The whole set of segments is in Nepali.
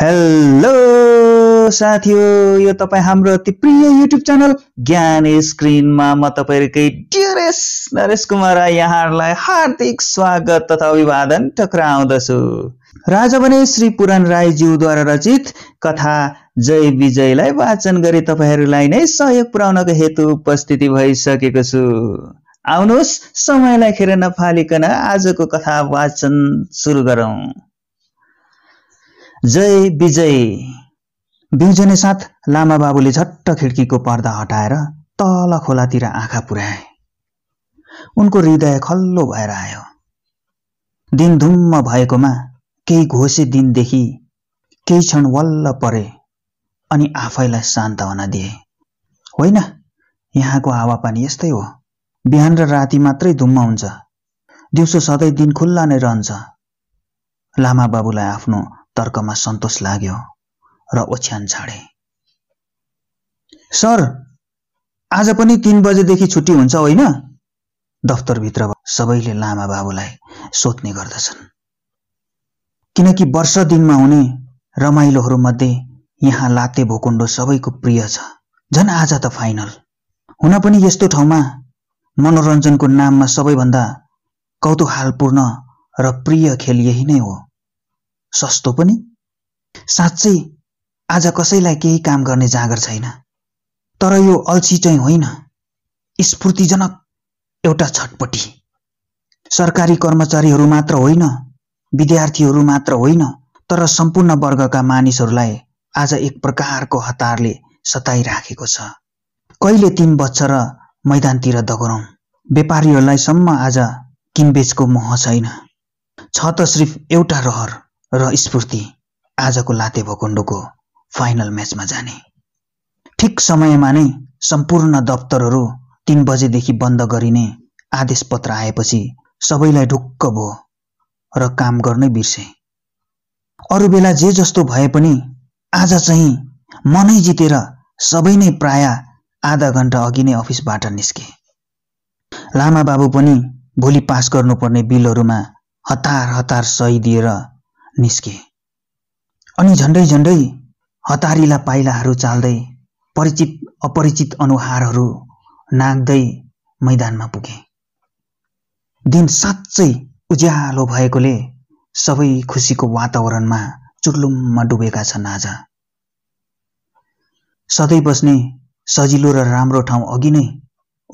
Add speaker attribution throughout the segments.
Speaker 1: हेलो साथी हो यो तपाईँ हाम्रो अति प्रिय युट्युब च्यानल ज्ञान स्क्रिनमा म तपाईँहरूकै डियरेस नरेश कुमार यहाँहरूलाई हार्दिक स्वागत तथा अभिवादन टक्राउँदछु आउँदछु राजा भने श्री पुराण राईज्यूद्वारा रचित कथा जय विजयलाई वाचन गरी तपाईँहरूलाई नै सहयोग पुर्याउनको हेतु उपस्थिति भइसकेको छु आउनुहोस् समयलाई खेर नफालिकन आजको कथा वाचन सुरु गरौँ जय विजय बिउजने साथ लामा बाबुले झट्ट खिड्कीको पर्दा हटाएर तल खोलातिर आँखा पुर्याए उनको हृदय खल्लो भएर आयो दिन धुम्म भएकोमा केही घोसे दिनदेखि केही क्षण वल्ल परे अनि आफैलाई सान्त्वना दिए होइन यहाँको हावापानी यस्तै हो बिहान र राति मात्रै धुम्म हुन्छ दिउँसो सधैँ दिन खुल्ला नै रहन्छ लामा बाबुलाई आफ्नो तर्कमा सन्तोष लाग्यो र ओछ्यान छाडे सर आज पनि तिन बजेदेखि छुट्टी हुन्छ होइन दफ्तरभित्र सबैले लामा बाबुलाई सोध्ने गर्दछन् किनकि वर्ष दिनमा हुने रमाइलोहरूमध्ये यहाँ लाते भोकुण्डो सबैको प्रिय छ झन् आज त फाइनल हुन पनि यस्तो ठाउँमा मनोरञ्जनको नाममा सबैभन्दा कौतुहालपूर्ण र प्रिय खेल यही नै हो सस्तो पनि साँच्चै आज कसैलाई केही काम गर्ने जाँगर छैन तर यो अल्छी चाहिँ होइन स्फूर्तिजनक एउटा छटपट्टि सरकारी कर्मचारीहरू मात्र होइन विद्यार्थीहरू मात्र होइन तर सम्पूर्ण वर्गका मानिसहरूलाई आज एक प्रकारको हतारले सताइराखेको छ कहिले तिन बच्छ र मैदानतिर दगरौँ व्यापारीहरूलाई सम्म आज किनबेचको मोह छैन छ त सिर्फ एउटा रहर र स्फूर्ति आजको लाते भकुन्डोको फाइनल म्याचमा जाने ठिक समयमा नै सम्पूर्ण दफ्तरहरू तिन बजेदेखि बन्द गरिने आदेश पत्र आएपछि सबैलाई ढुक्क भयो र काम गर्नै बिर्से अरू बेला जे जस्तो भए पनि आज चाहिँ मनै जितेर सबै नै प्राय आधा घन्टा अघि नै अफिसबाट निस्के लामा बाबु पनि भोलि पास गर्नुपर्ने बिलहरूमा हतार हतार सही दिएर निस्के अनि झन्डै झन्डै हतारिला पाइलाहरू चाल्दै परिचित अपरिचित अनुहारहरू नाग्दै मैदानमा पुगे दिन साँच्चै उज्यालो भएकोले सबै खुसीको वातावरणमा चुर्लुममा डुबेका छन् आज सधैँ बस्ने सजिलो र राम्रो ठाउँ अघि नै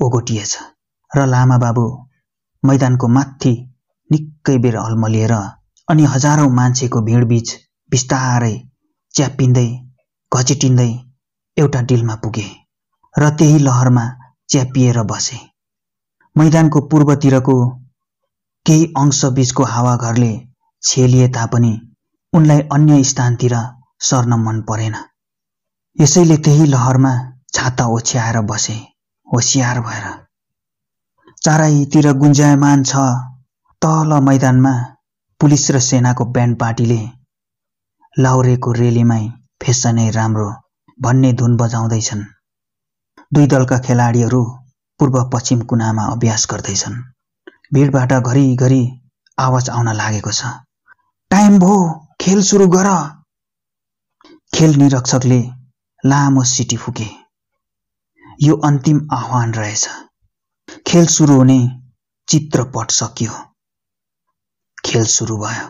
Speaker 1: ओगोटिएछ र लामा बाबु मैदानको माथि निकै बेर हलमलिएर अनि हजारौँ मान्छेको भिडबीच बिस्तारै च्यापिँदै घचिटिँदै एउटा डिलमा पुगे र त्यही लहरमा च्यापिएर बसे मैदानको पूर्वतिरको केही अंशबीचको हावाघरले छेलिए तापनि उनलाई अन्य स्थानतिर सर्न मन परेन यसैले त्यही लहरमा छाता ओछ्याएर बसे होसियार भएर चारैतिर गुन्जायमान छ तल मैदानमा पुलिस र सेनाको ब्यान्ड पार्टीले लाउरेको रेलीमै फेसनै राम्रो भन्ने धुन बजाउँदैछन् दुई दलका खेलाडीहरू पूर्व पश्चिम कुनामा अभ्यास गर्दैछन् भिडबाट घरिघरि आवाज आउन लागेको छ टाइम भो खेल सुरु गर खेल निरीक्षकले लामो सिटी फुके यो अन्तिम आह्वान रहेछ खेल सुरु हुने चित्रपट सकियो खेल सुरु भयो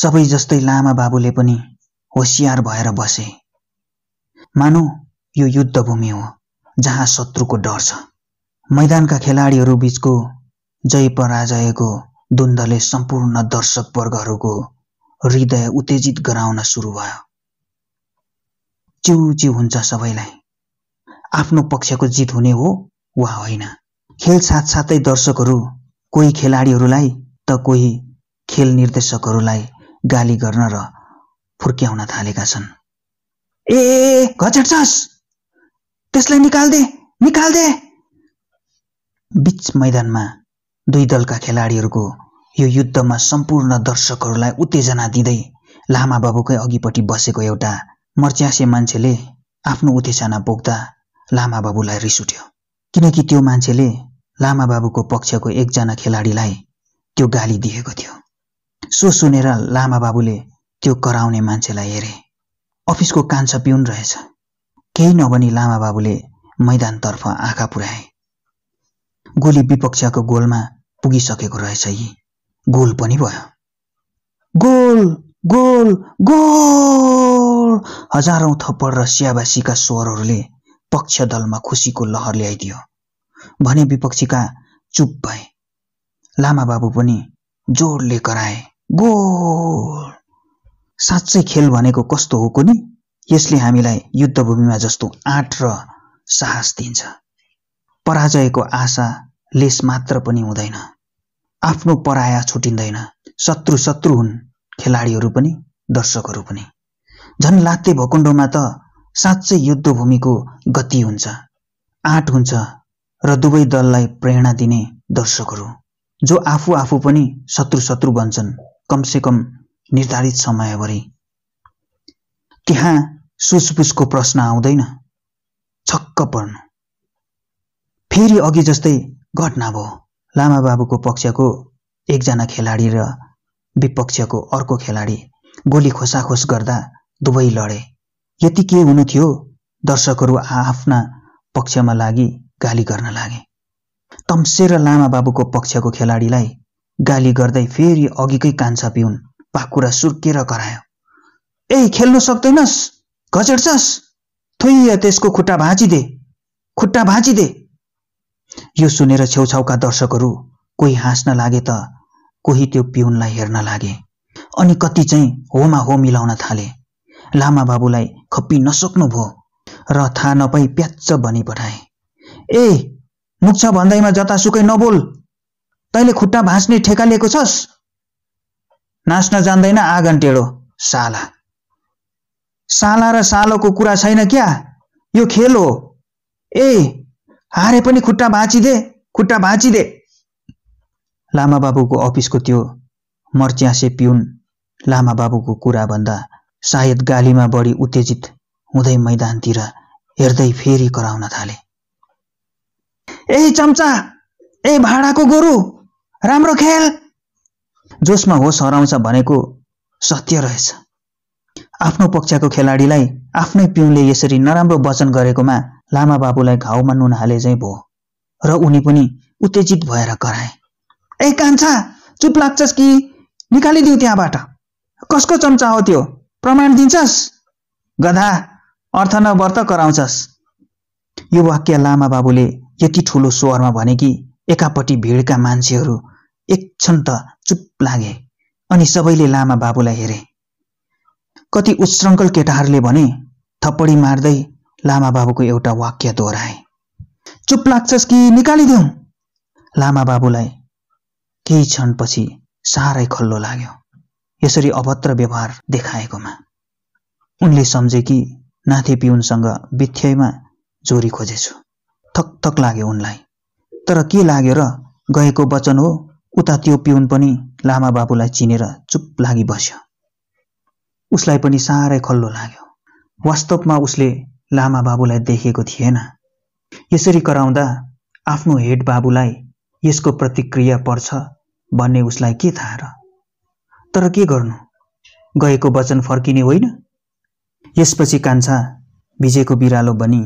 Speaker 1: सबै जस्तै लामा बाबुले पनि होसियार भएर बसे मानौ यो युद्धभूमि हो जहाँ शत्रुको डर छ मैदानका खेलाडीहरू बिचको जय पराजयको द्वन्द्वले सम्पूर्ण दर्शक वर्गहरूको हृदय उत्तेजित गराउन सुरु भयो चिउ चिउ हुन्छ सबैलाई आफ्नो पक्षको जित हुने हो वा होइन खेल साथसाथै दर्शकहरू कोही खेलाडीहरूलाई त कोही खेल निर्देशकहरूलाई गाली गर्न र फुर्क्याउन थालेका छन् ए घचेट्छस् त्यसलाई निकाल्दे निकाल्दे बिच मैदानमा दुई दलका खेलाडीहरूको यो युद्धमा सम्पूर्ण दर्शकहरूलाई उत्तेजना दिँदै लामा बाबुकै अघिपट्टि बसेको एउटा मर्च्यासे मान्छेले आफ्नो उत्तेजना बोक्दा लामा बाबुलाई रिस उठ्यो किनकि त्यो मान्छेले लामा बाबुको पक्षको एकजना खेलाडीलाई त्यो गाली दिएको थियो सो सुनेर लामा बाबुले त्यो कराउने मान्छेलाई हेरे अफिसको कान्छा पिउन रहेछ केही नभनी लामा बाबुले मैदानतर्फ आँखा पुर्याए गोली विपक्षको गोलमा पुगिसकेको रहेछ यी गोल पनि भयो गोल गोल गोल हजारौँ थप्पड र सियाबासीका स्वरहरूले पक्ष दलमा खुसीको लहर ल्याइदियो भने विपक्षीका चुप भए लामा बाबु पनि जोडले कराए गो साँच्चै खेल भनेको कस्तो हो कुनै यसले हामीलाई युद्धभूमिमा जस्तो आँट र साहस दिन्छ पराजयको आशा लेस मात्र पनि हुँदैन आफ्नो पराया छुटिँदैन शत्रु शत्रु हुन् खेलाडीहरू पनि दर्शकहरू पनि झन् लात्ते भकुण्डोमा त साँच्चै युद्धभूमिको गति हुन्छ आँट हुन्छ र दुवै दललाई प्रेरणा दिने दर्शकहरू जो आफू आफू पनि शत्रु शत्रु बन्छन् कमसेकम निर्धारित समयभरि त्यहाँ सुसपुसको प्रश्न आउँदैन छक्क पर्नु फेरि अघि जस्तै घटना भयो लामा बाबुको पक्षको एकजना खेलाडी र विपक्षको अर्को खेलाडी गोली खोसाखोस गर्दा दुवै लडे यति के हुनु थियो दर्शकहरू आआफ्ना पक्षमा लागि गाली गर्न लागे तम्सेर लामा बाबुको पक्षको खेलाडीलाई गाली गर्दै फेरि अघिकै कान्छा पिउन् पाकुरा सुर्केर करायो ए खेल्नु सक्दैनस् घचेड्छस् थुइया त्यसको खुट्टा भाँचिदे खुट्टा भाँचिदे यो सुनेर छेउछाउका दर्शकहरू कोही हाँस्न लागे त कोही त्यो पिउनलाई हेर्न लागे अनि कति चाहिँ होमा हो मिलाउन थाले लामा बाबुलाई खप्पि नसक्नु भयो र थाहा नपाई प्याच्च भनी पठाए ए मुख्छ भन्दैमा जतासुकै नबोल तैँले खुट्टा भाँच्ने ठेका लिएको छस् नाच्न जान्दैन आँगन टेढो साला साला र सालोको कुरा छैन क्या यो खेल हो ए हारे पनि खुट्टा भाँचिदे खुट्टा भाँचिदे लामा बाबुको अफिसको त्यो मर्च्यासे पिउन लामा बाबुको कुरा भन्दा सायद गालीमा बढी उत्तेजित हुँदै मैदानतिर हेर्दै फेरि कराउन थाले ए चम्चा ए भाँडाको गोरु राम्रो खेल जोसमा होस हराउँछ भनेको सत्य रहेछ आफ्नो पक्षको खेलाडीलाई आफ्नै पिउनले यसरी नराम्रो वचन गरेकोमा लामा बाबुलाई घाउमा नुन हाले चाहिँ भयो र उनी पनि उत्तेजित भएर कराए ए कान्छा चुप लाग्छस् कि निकालिदिउ त्यहाँबाट कसको चम्चा हो त्यो प्रमाण दिन्छस् गधा अर्थ नवर्त कराउँछस् यो वाक्य लामा बाबुले यति ठुलो स्वरमा भने कि एकापट्टि भिडका मान्छेहरू एकक्षण त चुप लागे अनि सबैले लामा बाबुलाई हेरे कति उश्रङ्खल केटाहरूले भने थप्पडी मार्दै लामा बाबुको एउटा वाक्य दोहोऱ्याए चुप लाग्छस् कि निकालिदेऊ लामा बाबुलाई केही क्षणपछि साह्रै खल्लो लाग्यो यसरी अभद्र व्यवहार देखाएकोमा उनले सम्झे कि नाथे पिउनसँग बिथ्यैमा जोरी खोजेछु थक थक लाग्यो उनलाई तर के लाग्यो र गएको वचन हो उता त्यो पिउन पनि लामा बाबुलाई चिनेर चुप लागि बस्यो उसलाई पनि साह्रै खल्लो लाग्यो वास्तवमा उसले लामा बाबुलाई देखेको थिएन यसरी कराउँदा आफ्नो हेड बाबुलाई यसको प्रतिक्रिया पर्छ भन्ने उसलाई के थाहा र तर के गर्नु गएको वचन फर्किने होइन यसपछि कान्छा भिजेको बिरालो बनी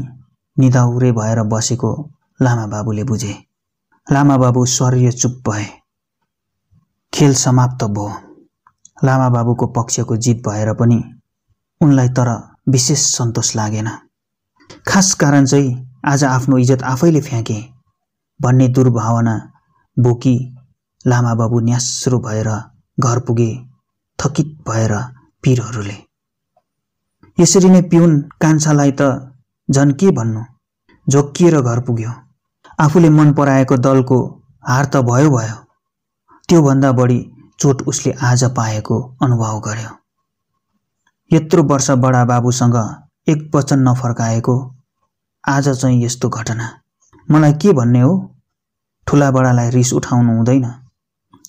Speaker 1: निधाउरे भएर बसेको लामा बाबुले बुझे लामा बाबु स्वर्य चुप भए खेल समाप्त भयो लामा बाबुको पक्षको जित भएर पनि उनलाई तर विशेष सन्तोष लागेन खास कारण चाहिँ आज आफ्नो इज्जत आफैले फ्याँके भन्ने दुर्भावना बोकी लामा बाबु न्यास्रो भएर घर पुगे थकित भएर पीरहरूले यसरी नै पिउन कान्छालाई त झन् के भन्नु झोक्किएर घर पुग्यो आफूले मन पराएको दलको हार त भयो भयो त्योभन्दा बढी चोट उसले आज पाएको अनुभव गर्यो यत्रो वर्ष बडा बाबुसँग एक वचन नफर्काएको आज चाहिँ यस्तो घटना मलाई के भन्ने हो ठुला बडालाई रिस उठाउनु हुँदैन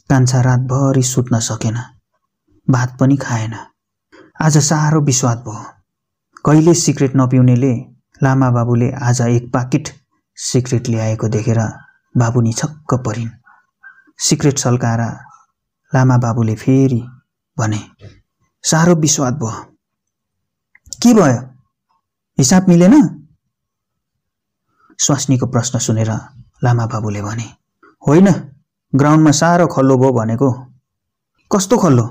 Speaker 1: कान्छा रातभरि सुत्न सकेन भात पनि खाएन आज साह्रो विस्वाद भयो कहिले सिक्रेट नपिउनेले लामा बाबुले आज एक पाकिट सिक्रेट ल्याएको देखेर बाबु छक्क परिन् सिक्रेट सल्काएर लामा बाबुले फेरि भने साह्रो विस्वाद भयो के भयो हिसाब मिलेन स्वास्नीको प्रश्न सुनेर लामा बाबुले भने होइन ग्राउन्डमा साह्रो खल्लो भयो भनेको कस्तो खल्लो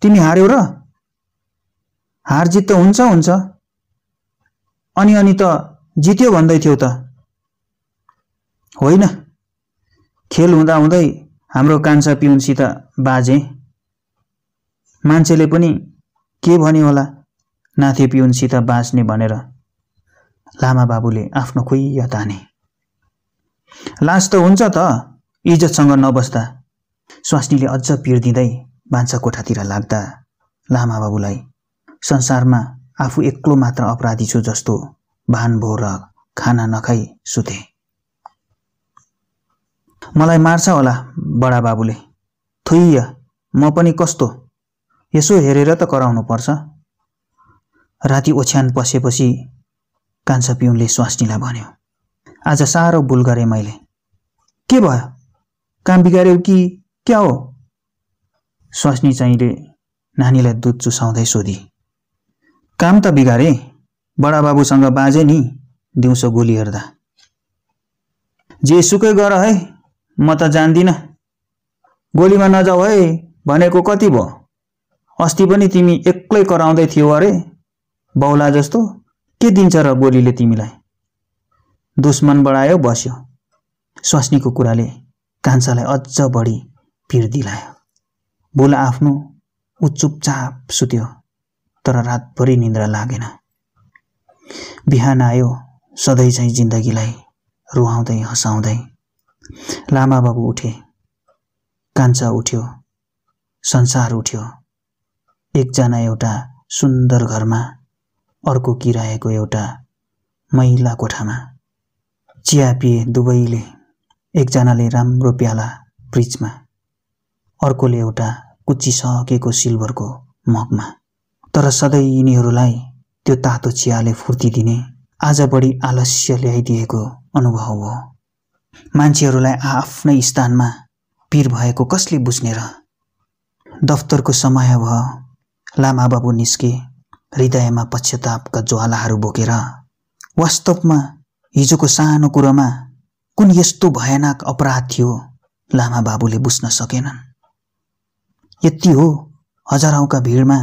Speaker 1: तिमी हार्यौ र हार जित त हुन्छ हुन्छ अनि अनि त जित्यो भन्दै थियौ त होइन खेल हुँदा हुँदै हाम्रो कान्छा पिउनसित बाजे मान्छेले पनि के भन्यो होला नाथे पिउनसित बाँच्ने भनेर लामा बाबुले आफ्नो खुइया ताने लाज त हुन्छ त इज्जतसँग नबस्दा स्वास्नीले अझ पिर दिँदै भान्सा कोठातिर लाग्दा लामा बाबुलाई संसारमा आफू एक्लो मात्र अपराधी छु जस्तो भान भोर खाना नखाई सुते मलाई मार्छ होला बडाबाबुले थुइय म पनि कस्तो यसो हेरेर त कराउनु पर्छ राति ओछ्यान पसेपछि कान्छा पिउनले स्वास्नीलाई भन्यो आज साह्रो भुल गरेँ मैले के भयो काम बिगाऱ्यो कि क्या हो स्वास्नी चाहिँले नानीलाई दुध चुसाउँदै सोधी काम त बिगारे बडाबाबुसँग बाजे नि दिउँसो गोली हेर्दा जे सुकै गर है म त जान्दिन गोलीमा नजाऊ है भनेको कति भयो अस्ति पनि तिमी एक्लै कराउँदै थियौ अरे बौला जस्तो के दिन्छ र गोलीले तिमीलाई दुश्मन बढायो बस्यो स्वास्नीको कुराले कान्छालाई अझ बढी पिर दिलायो बोला आफ्नो ऊ चुपचाप सुत्यो तर रातभरि निन्द्रा लागेन बिहान आयो सधैँ चाहिँ जिन्दगीलाई रुवाउँदै हँसाउँदै लामा बाबु उठे कान्छा उठ्यो संसार उठ्यो एकजना एउटा सुन्दर घरमा अर्को किराएको एउटा मैला कोठामा चिया पिए दुवैले एकजनाले राम्रो प्याला ब्रिजमा अर्कोले एउटा कुचिसकेको सिल्भरको मगमा तर सधैँ यिनीहरूलाई त्यो तातो चियाले फुर्ती दिने आज बढी आलस्य ल्याइदिएको अनुभव हो मान्छेहरूलाई आआफ्नै स्थानमा पिर भएको कसले बुझ्ने र दफ्तरको समय भयो लामा बाबु निस्के हृदयमा पश्चातापका ज्वालाहरू बोकेर वास्तवमा हिजोको सानो कुरोमा कुन यस्तो भयानक अपराध थियो लामा बाबुले बुझ्न सकेनन् यति हो हजारौँका भिडमा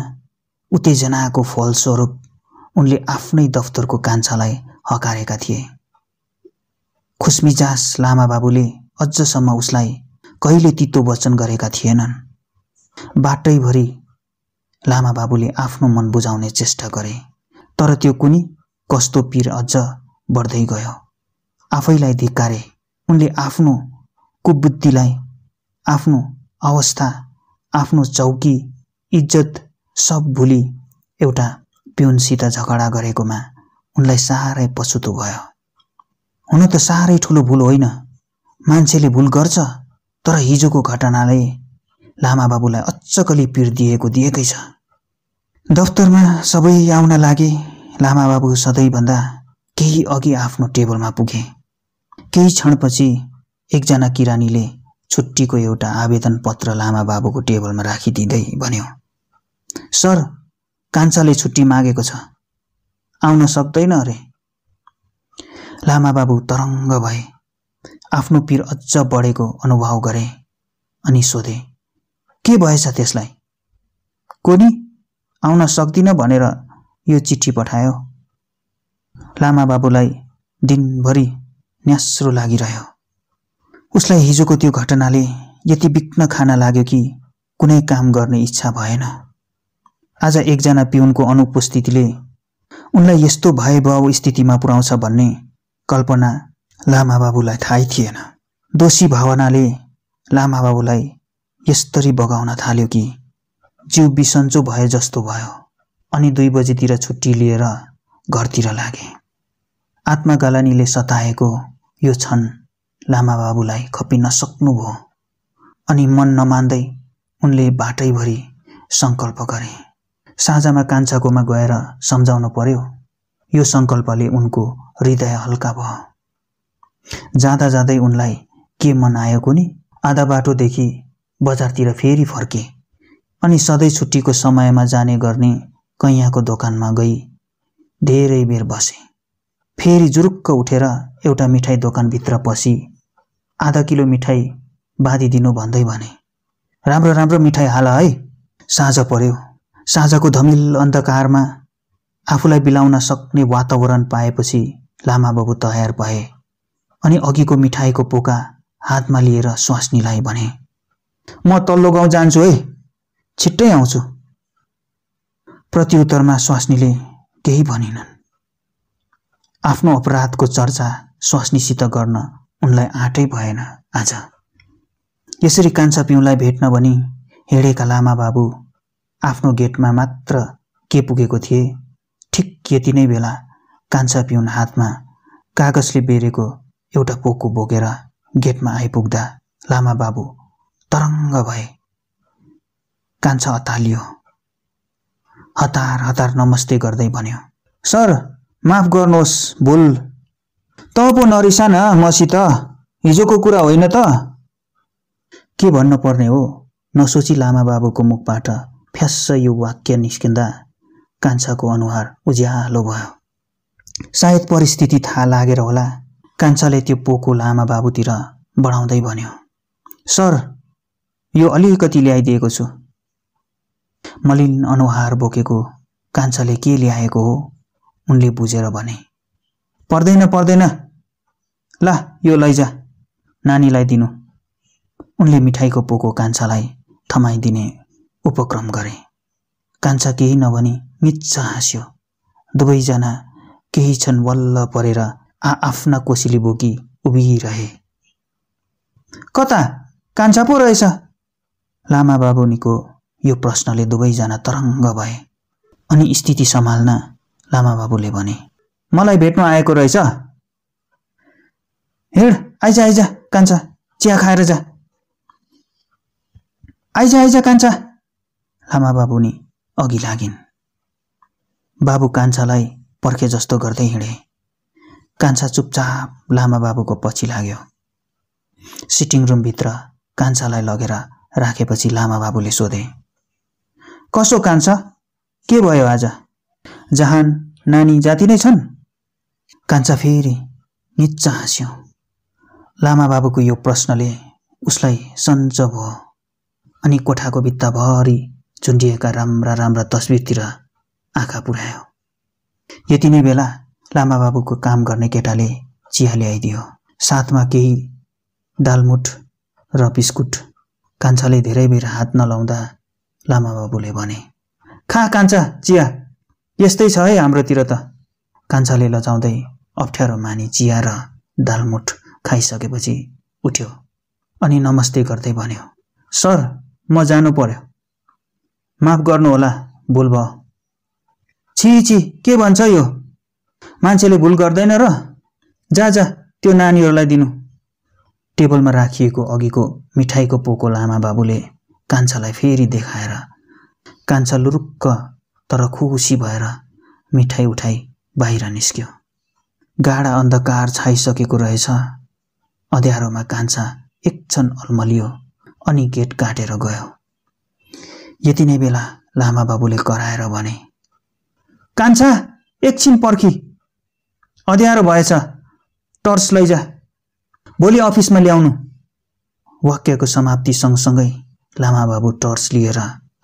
Speaker 1: उत्तेजनाको फलस्वरूप उनले आफ्नै दफ्तरको कान्छालाई हकारेका थिए खुसमिजास लामा बाबुले अझसम्म उसलाई कहिले तितो वचन गरेका थिएनन् बाटैभरि लामा बाबुले आफ्नो मन बुझाउने चेष्टा गरे तर त्यो कुनै कस्तो पिर अझ बढ्दै गयो आफैलाई धिकारे उनले आफ्नो कुबुद्धिलाई आफ्नो अवस्था आफ्नो चौकी इज्जत सब भुली एउटा पिउनसित झगडा गरेकोमा उनलाई साह्रै पछुतो भयो हुन त साह्रै ठुलो भुल होइन मान्छेले भुल गर्छ तर हिजोको घटनाले लामा बाबुलाई अचकली पिर दिएको दिएकै छ दफ्तरमा सबै आउन लागे लामा बाबु सधैँभन्दा केही अघि आफ्नो टेबलमा पुगे केही क्षणपछि एकजना किरानीले छुट्टीको एउटा आवेदन पत्र लामा बाबुको टेबलमा राखिदिँदै भन्यो सर कान्छाले छुट्टी मागेको छ आउन सक्दैन अरे लामा बाबु तरङ्ग भए आफ्नो पिर अझ बढेको अनुभव गरे अनि सोधे के भएछ त्यसलाई कोनी आउन सक्दिनँ भनेर यो चिठी पठायो लामा बाबुलाई दिनभरि न्यास्रो लागिरह्यो उसलाई हिजोको त्यो घटनाले यति बिक्न खान लाग्यो कि कुनै काम गर्ने इच्छा भएन आज एकजना पिउनको अनुपस्थितिले उनलाई यस्तो भयभाव स्थितिमा पुर्याउँछ भन्ने कल्पना लामा बाबुलाई थाहै थिएन दोषी भावनाले लामा बाबुलाई यसरी बगाउन थाल्यो कि जिउ बिसन्चो भए जस्तो भयो अनि दुई बजीतिर छुट्टी लिएर घरतिर लागे आत्मा आत्मागालानीले सताएको यो क्षण लामा बाबुलाई खपिन सक्नुभयो अनि मन नमान्दै उनले बाटैभरि सङ्कल्प गरे साँझमा कान्छाकोमा गएर सम्झाउनु पर्यो यो सङ्कल्पले उनको हृदय हल्का भयो जाँदा जाँदै उनलाई के मन आयो कुनै आधा बाटोदेखि बजारतिर फेरि फर्के अनि सधैँ छुट्टीको समयमा जाने गर्ने कैयाँको दोकानमा गई धेरै बेर बसे फेरि जुरुक्क उठेर एउटा मिठाई दोकानभित्र पसी आधा किलो मिठाई बाँधिदिनु भन्दै भने राम्रो राम्रो मिठाई हाल है साँझ पर्यो साँझको धमिल अन्धकारमा आफूलाई बिलाउन सक्ने वातावरण पाएपछि लामा बाबु तयार भए अनि अघिको मिठाईको पोका हातमा लिएर स्वास्नीलाई भने म तल्लो गाउँ जान्छु है छिट्टै आउँछु प्रत्युत्तरमा स्वास्नीले केही भनेनन् आफ्नो अपराधको चर्चा स्वास्नीसित गर्न उनलाई आँटै भएन आज यसरी कान्छा पिउँलाई भेट्न भनी हिँडेका लामा बाबु आफ्नो गेटमा मात्र के पुगेको थिए ठिक यति नै बेला कान्छा पिउन हातमा कागजले बेरेको एउटा पोको बोकेर गेटमा आइपुग्दा लामा बाबु तरङ्ग भए कान्छा अतालियो हतार हतार नमस्ते गर्दै भन्यो सर माफ गर्नुहोस् भुल त पो नरिसा न मसित हिजोको कुरा होइन त के भन्नु पर्ने हो नसोची लामा बाबुको मुखबाट फ्यास्स यो वाक्य निस्किँदा कान्छाको अनुहार उज्यालो भयो सायद परिस्थिति थाहा लागेर होला कान्छाले त्यो पोको लामा बाबुतिर बढाउँदै भन्यो सर यो अलिकति ल्याइदिएको छु मलिन अनुहार बोकेको कान्छाले के ल्याएको हो उनले बुझेर भने पर्दैन पर्दैन ला यो लैजा नानीलाई दिनु उनले मिठाईको पोको कान्छालाई थमाइदिने उपक्रम गरे कान्छा केही नभनी मिच्छ हाँस्यो दुवैजना केही क्षण वल्ल परेर आ आफ्ना कोसिली बोकी उभिरहे कता कान्छा पो रहेछ लामा बाबुनीको यो प्रश्नले दुवैजना तरङ्ग भए अनि स्थिति सम्हाल्न लामा बाबुले भने मलाई भेट्न आएको रहेछ हिँड आइजा आइजा कान्छा चिया खाएर जा आइजा आइजा कान्छा लामा बाबुनी अघि लागिन् बाबु कान्छालाई पर्खे जस्तो गर्दै हिँडेँ कान्छा चुपचाप लामा बाबुको पछि लाग्यो सिटिङ रुमभित्र कान्छालाई लगेर राखेपछि लामा बाबुले सोधे कसो कान्छा के भयो आज जहान नानी जाति नै छन् कान्छा फेरि निच्च हाँस्यो लामा बाबुको यो प्रश्नले उसलाई सन्च भयो अनि कोठाको भित्ताभरि झुन्डिएका राम्रा राम्रा तस्विरतिर आँखा पुर्यायो यति नै बेला लामा बाबुको काम गर्ने केटाले चिया ल्याइदियो साथमा केही दालमुट र बिस्कुट कान्छाले धेरै बेर हात नलाउँदा लामा बाबुले भने खा कान्छा चिया यस्तै छ है हाम्रोतिर त कान्छाले लजाउँदै अप्ठ्यारो माने चिया र दालमुठ खाइसकेपछि उठ्यो अनि नमस्ते गर्दै भन्यो सर म जानु पर्यो माफ गर्नुहोला बोल भयो छि छि के भन्छ यो मान्छेले भुल गर्दैन र जा जा त्यो नानीहरूलाई दिनु टेबलमा राखिएको अघिको मिठाईको पोको लामा बाबुले कान्छालाई फेरि देखाएर कान्छा लुरुक्क तर खुसी भएर मिठाई उठाइ बाहिर निस्क्यो गाढा अन्धकार छाइसकेको रहेछ अँध्यारोमा कान्छा एकछन अल्मलियो अनि गेट काटेर गयो यति नै बेला लामा बाबुले कराएर भने कान्छा एकछिन पर्खी अँध्यारो भएछ टर्च लैजा भोलि अफिसमा ल्याउनु वाक्यको समाप्ति सँगसँगै लामा बाबु टर्च लिएर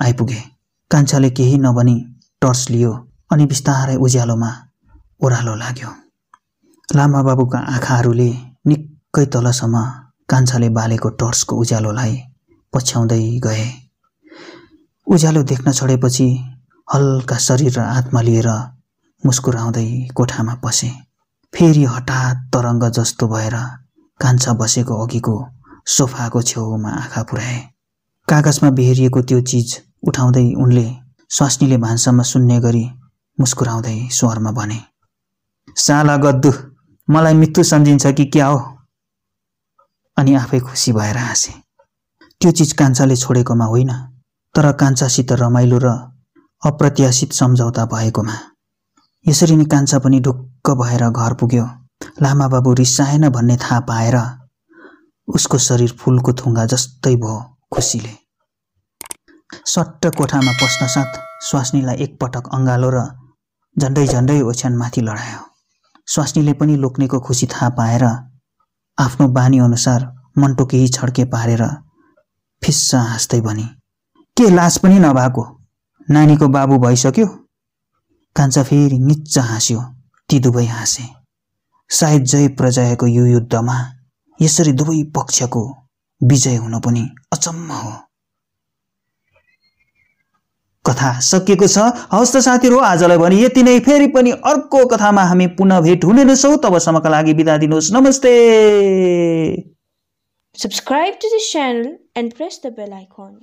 Speaker 1: आइपुगे कान्छाले केही नभनी टर्च लियो अनि बिस्तारै उज्यालोमा ओह्रालो लाग्यो लामा बाबुका आँखाहरूले निकै तलसम्म कान्छाले बालेको टर्चको उज्यालोलाई पछ्याउँदै गए उज्यालो देख्न छोडेपछि हल्का शरीर र आत्मा लिएर मुस्कुराउँदै कोठामा पसे फेरि हठात तरङ्ग जस्तो भएर कान्छा बसेको अघिको सोफाको छेउमा आँखा पुर्याए कागजमा बेहरिएको त्यो चिज उठाउँदै उनले स्वास्नीले भान्सामा सुन्ने गरी मुस्कुराउँदै स्वरमा भने साला गद्दु मलाई मृत्यु सम्झिन्छ कि क्या हो अनि आफै खुसी भएर हाँसे त्यो चिज कान्छाले छोडेकोमा होइन तर कान्छासित रमाइलो र अप्रत्याशित सम्झौता भएकोमा यसरी नै कान्छा पनि ढुक्क भएर घर पुग्यो लामा बाबु रिसाएन भन्ने थाहा पाएर उसको शरीर फुलको थुङ्गा जस्तै भयो खुसीले सट्ट कोठामा पस्न साथ स्वास्नीलाई एकपटक अँगालो र झन्डै झन्डै ओछ्यानमाथि लडायो स्वास्नीले पनि लोक्नेको खुसी थाहा पाएर आफ्नो बानी अनुसार मन्टो केही छड्के पारेर फिस्सा हाँस्दै भनी के लाज पनि नभएको नानीको बाबु भइसक्यो कान्छा फेरि निच्च हाँस्यो ती दुवै हाँसे सायद जय प्रजयको यो युद्धमा यसरी दुवै पक्षको विजय हुन पनि अचम्म हो कथा सकिएको छ हवस् त साथीहरू आजलाई भने यति नै फेरि पनि अर्को कथामा हामी पुनः भेट हुने रहेछौँ तबसम्मका लागि बिदा दिनुहोस् नमस्ते subscribe to this channel and press the bell icon